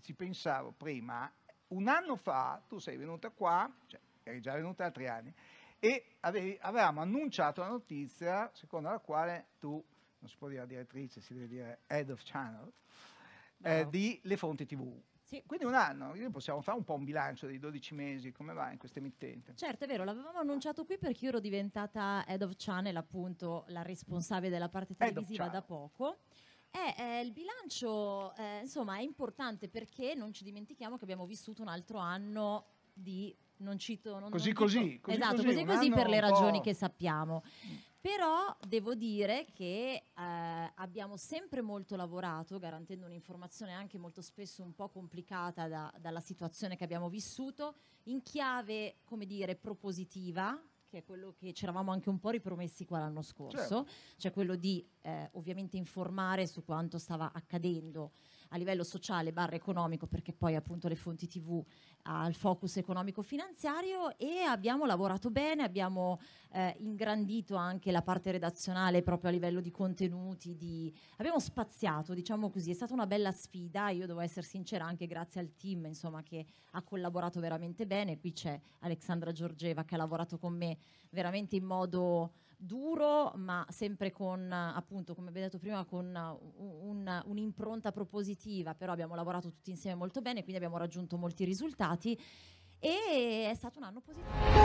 ci pensavo prima, un anno fa tu sei venuta qua, cioè, eri già venuta altri anni, e avevi, avevamo annunciato la notizia secondo la quale tu, non si può dire direttrice, si deve dire head of channel, eh, di Le Fonti TV. Sì. Quindi un anno, possiamo fare un po' un bilancio dei 12 mesi, come va in questa emittente? Certo, è vero, l'avevamo annunciato qui perché io ero diventata head of channel, appunto la responsabile della parte televisiva da poco. Eh, eh, il bilancio eh, insomma è importante perché non ci dimentichiamo che abbiamo vissuto un altro anno di non cito non, così, non così, così esatto così così per le ragioni che sappiamo però devo dire che eh, abbiamo sempre molto lavorato garantendo un'informazione anche molto spesso un po' complicata da, dalla situazione che abbiamo vissuto in chiave come dire propositiva che è quello che ci eravamo anche un po' ripromessi qua l'anno scorso, certo. cioè quello di eh, ovviamente informare su quanto stava accadendo a livello sociale barra economico, perché poi appunto le fonti TV ha il focus economico-finanziario e abbiamo lavorato bene, abbiamo eh, ingrandito anche la parte redazionale proprio a livello di contenuti, di... abbiamo spaziato, diciamo così, è stata una bella sfida, io devo essere sincera anche grazie al team insomma, che ha collaborato veramente bene, qui c'è Alexandra Giorgeva che ha lavorato con me veramente in modo duro, ma sempre con, appunto, come abbiamo detto prima, con un, un'impronta propositiva, però abbiamo lavorato tutti insieme molto bene, quindi abbiamo raggiunto molti risultati e è stato un anno positivo.